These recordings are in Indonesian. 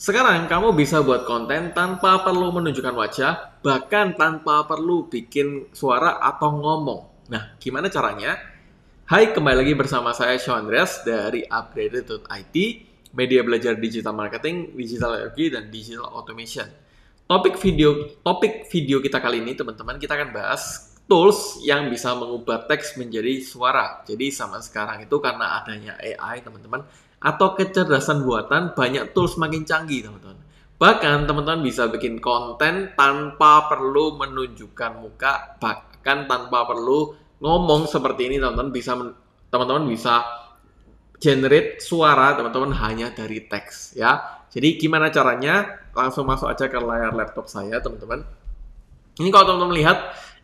Sekarang kamu bisa buat konten tanpa perlu menunjukkan wajah, bahkan tanpa perlu bikin suara atau ngomong. Nah, gimana caranya? Hai, kembali lagi bersama saya Sean Andreas dari Upgraded.it, media belajar digital marketing, digital energy, dan digital automation. Topik video topik video kita kali ini teman-teman kita akan bahas tools yang bisa mengubah teks menjadi suara. Jadi sama sekarang itu karena adanya AI teman-teman atau kecerdasan buatan banyak tools makin canggih teman-teman. Bahkan teman-teman bisa bikin konten tanpa perlu menunjukkan muka, bahkan tanpa perlu ngomong seperti ini teman-teman bisa teman-teman bisa generate suara teman-teman hanya dari teks ya. Jadi gimana caranya? Langsung masuk aja ke layar laptop saya teman-teman. Ini kalau teman-teman lihat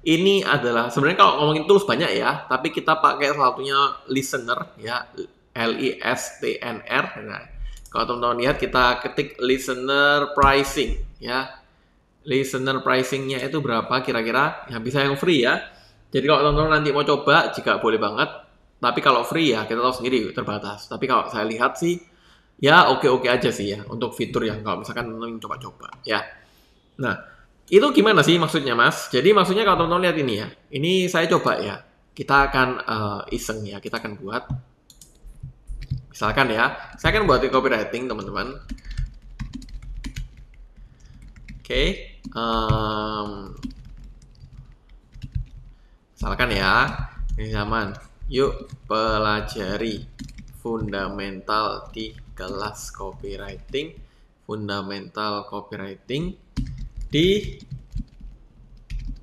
ini adalah sebenarnya kalau ngomongin tools banyak ya, tapi kita pakai salah satunya listener ya, L I S T N R. Nah, kalau teman-teman lihat kita ketik listener pricing ya. Listener pricingnya itu berapa kira-kira? Ya bisa yang free ya. Jadi kalau teman-teman nanti mau coba jika boleh banget, tapi kalau free ya kita tahu sendiri terbatas. Tapi kalau saya lihat sih ya oke-oke aja sih ya untuk fitur yang kalau misalkan teman-teman coba-coba ya. Nah, itu gimana sih maksudnya Mas? Jadi maksudnya kalau teman-teman lihat ini ya, ini saya coba ya. Kita akan uh, iseng ya, kita akan buat. Misalkan ya, saya akan buat copywriting teman-teman. Oke, okay. um, misalkan ya, ini zaman. Yuk pelajari fundamental di kelas copywriting, fundamental copywriting di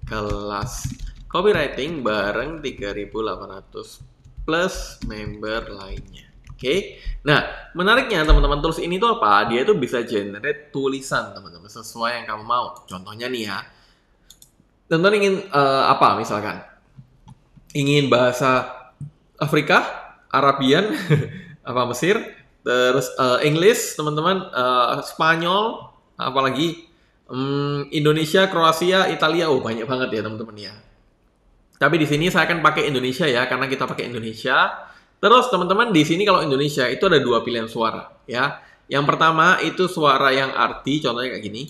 kelas copywriting bareng 3800 plus member lainnya. Oke. Okay? Nah, menariknya teman-teman tools ini tuh apa? Dia tuh bisa generate tulisan, teman-teman, sesuai yang kamu mau. Contohnya nih ya. Teman-teman ingin uh, apa misalkan? Ingin bahasa Afrika, Arabian, apa Mesir, terus uh, eh, English, teman-teman, uh, Spanyol, apalagi Hmm, Indonesia, Kroasia, Italia, oh banyak banget ya teman-teman ya. Tapi di sini saya akan pakai Indonesia ya, karena kita pakai Indonesia. Terus teman-teman di sini kalau Indonesia itu ada dua pilihan suara ya. Yang pertama itu suara yang arti, contohnya kayak gini.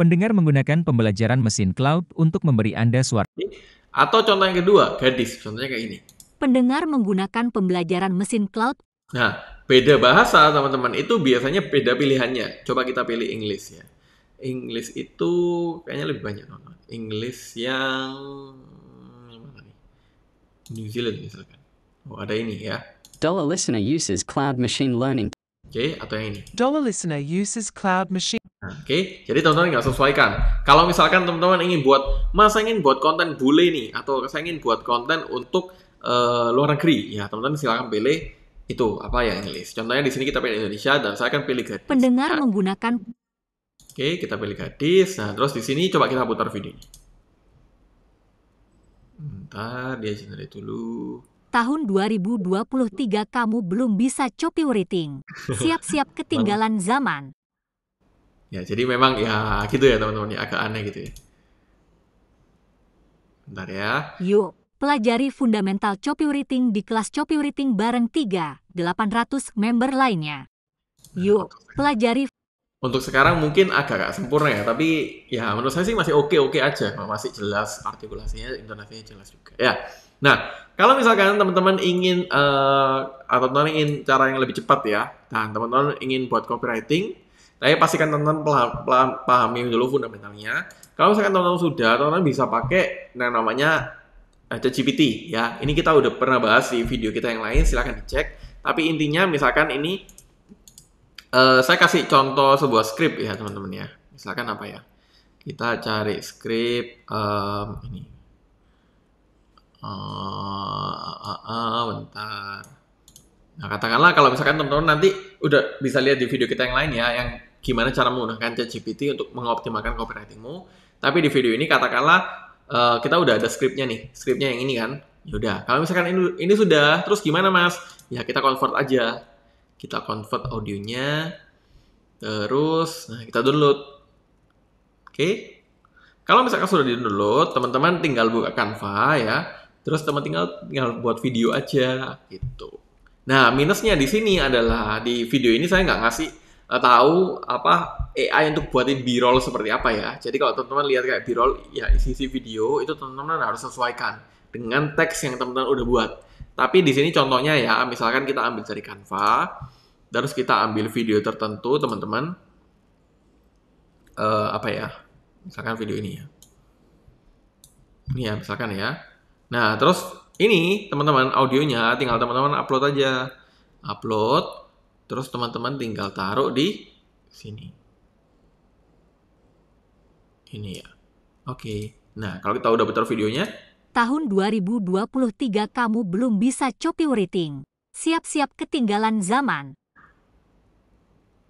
Pendengar menggunakan pembelajaran mesin cloud untuk memberi Anda suara. Atau contoh yang kedua, gadis, contohnya kayak gini. Pendengar menggunakan pembelajaran mesin cloud. Nah, beda bahasa teman-teman itu biasanya beda pilihannya. Coba kita pilih Inggris ya. English itu kayaknya lebih banyak nonton. English yang mana nih? New Zealand misalkan. Oh, ada ini ya. Dollar listener uses cloud machine learning. Oke, okay, atau yang ini. Dollar listener uses cloud machine. Nah, Oke, okay. jadi teman-teman nggak sesuaikan. Kalau misalkan teman-teman ingin buat, masa ingin buat konten bule nih, atau saya ingin buat konten untuk uh, luar negeri, ya teman-teman silakan pilih itu apa ya Inggris. Contohnya di sini kita pilih Indonesia dan saya akan pilih gratis. Pendengar nah. menggunakan Oke, kita pilih gadis. Nah, terus di sini coba kita putar videonya. Bentar, dia generate dulu. Tahun 2023 kamu belum bisa copywriting. Siap-siap ketinggalan zaman. Ya, jadi memang ya gitu ya teman-teman, ya, agak aneh gitu ya. Bentar ya. Yuk, pelajari fundamental copywriting di kelas copywriting bareng 3, 800 member lainnya. Nah, Yuk, pelajari untuk sekarang mungkin agak-agak sempurna ya, tapi ya menurut saya sih masih oke-oke okay -okay aja, masih jelas artikulasinya, intonasinya jelas juga. Ya. Nah, kalau misalkan teman-teman ingin uh, atau teman-teman ingin cara yang lebih cepat ya, dan teman-teman ingin buat copywriting, saya pastikan teman-teman pahami dulu fundamentalnya. Kalau misalkan teman-teman sudah, teman-teman bisa pakai yang nah, namanya ChatGPT ya. Ini kita udah pernah bahas di video kita yang lain, silahkan dicek. Tapi intinya misalkan ini Eh, saya kasih contoh sebuah script ya teman-teman ya. Misalkan apa ya? Kita cari script um, ini. Uh, uh, uh, bentar. Nah katakanlah kalau misalkan teman-teman nanti udah bisa lihat di video kita yang lain ya, yang gimana cara menggunakan ChatGPT untuk mengoptimalkan copywritingmu. Tapi di video ini katakanlah uh, kita udah ada scriptnya nih, scriptnya yang ini kan. Yaudah, kalau misalkan ini, ini sudah, terus gimana mas? Ya kita convert aja kita convert audionya terus nah kita download oke okay. kalau misalkan sudah di download teman-teman tinggal buka Canva ya terus teman tinggal tinggal buat video aja gitu nah minusnya di sini adalah di video ini saya nggak ngasih uh, tahu apa AI untuk buatin b-roll seperti apa ya jadi kalau teman-teman lihat kayak b-roll ya isi isi video itu teman-teman harus sesuaikan dengan teks yang teman-teman udah buat tapi di sini contohnya ya, misalkan kita ambil dari Canva, terus kita ambil video tertentu, teman-teman. Uh, apa ya? Misalkan video ini ya. Ini ya, misalkan ya. Nah, terus ini teman-teman audionya tinggal teman-teman upload aja. Upload, terus teman-teman tinggal taruh di sini. Ini ya. Oke. Okay. Nah, kalau kita udah putar videonya, tahun 2023 kamu belum bisa copy Siap-siap ketinggalan zaman.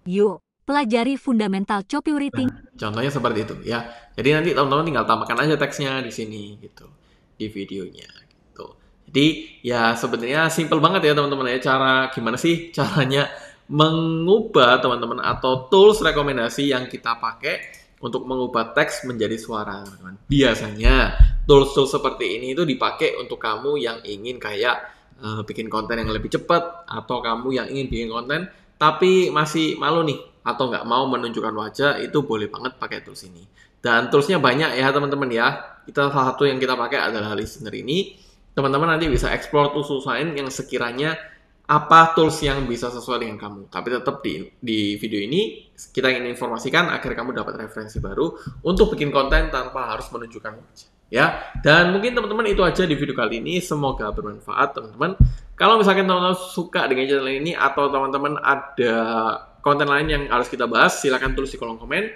Yuk, pelajari fundamental copywriting. Nah, contohnya seperti itu ya. Jadi nanti teman-teman tinggal tambahkan aja teksnya di sini gitu, di videonya gitu. Jadi ya sebenarnya simple banget ya teman-teman ya cara gimana sih caranya mengubah teman-teman atau tools rekomendasi yang kita pakai untuk mengubah teks menjadi suara teman-teman. Biasanya tools-tools seperti ini itu dipakai untuk kamu yang ingin kayak uh, bikin konten yang lebih cepat atau kamu yang ingin bikin konten tapi masih malu nih atau nggak mau menunjukkan wajah itu boleh banget pakai tools ini. Dan toolsnya banyak ya teman-teman ya. Kita salah satu yang kita pakai adalah listener ini. Teman-teman nanti bisa explore tools lain yang sekiranya apa tools yang bisa sesuai dengan kamu. Tapi tetap di, di video ini kita ingin informasikan agar kamu dapat referensi baru untuk bikin konten tanpa harus menunjukkan wajah. Ya, dan mungkin teman-teman itu aja di video kali ini. Semoga bermanfaat teman-teman. Kalau misalkan teman-teman suka dengan channel ini atau teman-teman ada konten lain yang harus kita bahas, silahkan tulis di kolom komen.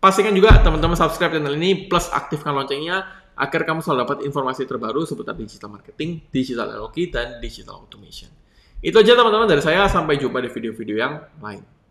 Pastikan juga teman-teman subscribe channel ini plus aktifkan loncengnya agar kamu selalu dapat informasi terbaru seputar digital marketing, digital teknologi, dan digital automation. Itu aja teman-teman dari saya. Sampai jumpa di video-video yang lain.